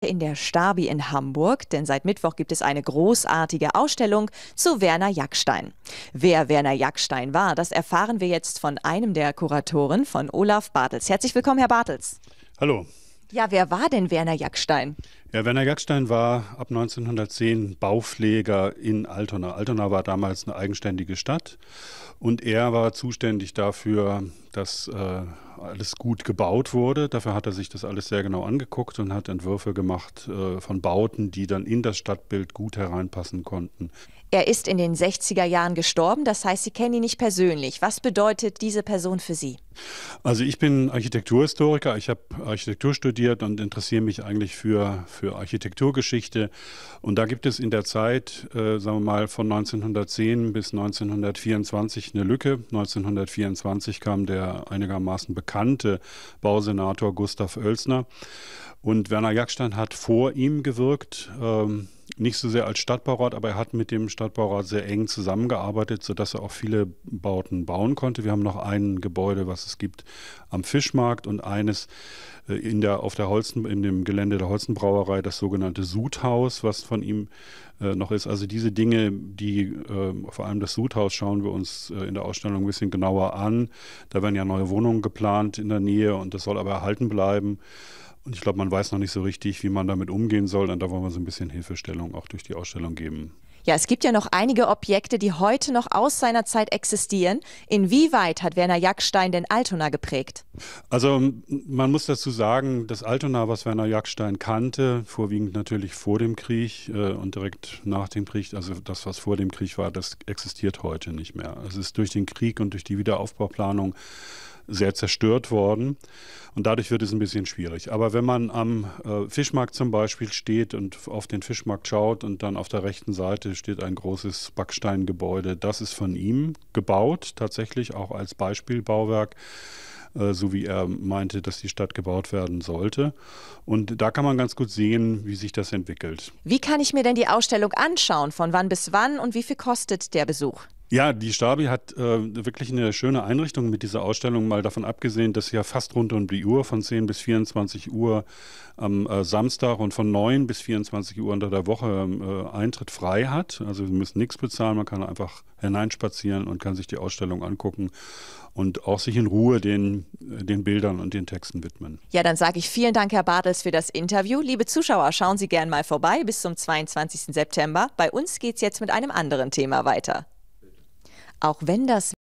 in der Stabi in Hamburg, denn seit Mittwoch gibt es eine großartige Ausstellung zu Werner Jackstein. Wer Werner Jackstein war, das erfahren wir jetzt von einem der Kuratoren, von Olaf Bartels. Herzlich willkommen, Herr Bartels. Hallo. Ja, wer war denn Werner Jackstein? Ja, Werner Jackstein war ab 1910 Baupfleger in Altona. Altona war damals eine eigenständige Stadt und er war zuständig dafür, dass äh, alles gut gebaut wurde. Dafür hat er sich das alles sehr genau angeguckt und hat Entwürfe gemacht äh, von Bauten, die dann in das Stadtbild gut hereinpassen konnten. Er ist in den 60er Jahren gestorben, das heißt, Sie kennen ihn nicht persönlich. Was bedeutet diese Person für Sie? Also ich bin Architekturhistoriker, ich habe Architektur studiert und interessiere mich eigentlich für, für Architekturgeschichte. Und da gibt es in der Zeit, äh, sagen wir mal, von 1910 bis 1924 eine Lücke. 1924 kam der einigermaßen bekannte kannte Bausenator Gustav Oelsner. Und Werner Jagstein hat vor ihm gewirkt. Ähm, nicht so sehr als Stadtbaurat, aber er hat mit dem Stadtbaurat sehr eng zusammengearbeitet, sodass er auch viele Bauten bauen konnte. Wir haben noch ein Gebäude, was es gibt am Fischmarkt und eines äh, in der, auf der Holzen, in dem Gelände der Holzenbrauerei, das sogenannte Sudhaus, was von ihm äh, noch ist. Also diese Dinge, die äh, vor allem das Sudhaus schauen wir uns äh, in der Ausstellung ein bisschen genauer an. Da werden ja neue Wohnungen geplant in der Nähe und das soll aber erhalten bleiben. Und ich glaube, man weiß noch nicht so richtig, wie man damit umgehen soll. Und da wollen wir so ein bisschen Hilfestellung auch durch die Ausstellung geben. Ja, es gibt ja noch einige Objekte, die heute noch aus seiner Zeit existieren. Inwieweit hat Werner Jagstein denn Altona geprägt? Also man muss dazu sagen, das Altona, was Werner Jagstein kannte, vorwiegend natürlich vor dem Krieg äh, und direkt nach dem Krieg, also das, was vor dem Krieg war, das existiert heute nicht mehr. Es ist durch den Krieg und durch die Wiederaufbauplanung sehr zerstört worden. Und dadurch wird es ein bisschen schwierig. Aber wenn man am äh, Fischmarkt zum Beispiel steht und auf den Fischmarkt schaut und dann auf der rechten Seite steht ein großes Backsteingebäude, das ist von ihm gebaut, tatsächlich auch als Beispielbauwerk äh, so wie er meinte, dass die Stadt gebaut werden sollte. Und da kann man ganz gut sehen, wie sich das entwickelt. Wie kann ich mir denn die Ausstellung anschauen? Von wann bis wann und wie viel kostet der Besuch? Ja, die Stabi hat äh, wirklich eine schöne Einrichtung mit dieser Ausstellung, mal davon abgesehen, dass ja fast rund um die Uhr von 10 bis 24 Uhr am äh, Samstag und von 9 bis 24 Uhr unter der Woche ähm, äh, Eintritt frei hat. Also wir müssen nichts bezahlen, man kann einfach hineinspazieren und kann sich die Ausstellung angucken und auch sich in Ruhe den, äh, den Bildern und den Texten widmen. Ja, dann sage ich vielen Dank, Herr Bartels, für das Interview. Liebe Zuschauer, schauen Sie gerne mal vorbei bis zum 22. September. Bei uns geht es jetzt mit einem anderen Thema weiter auch wenn das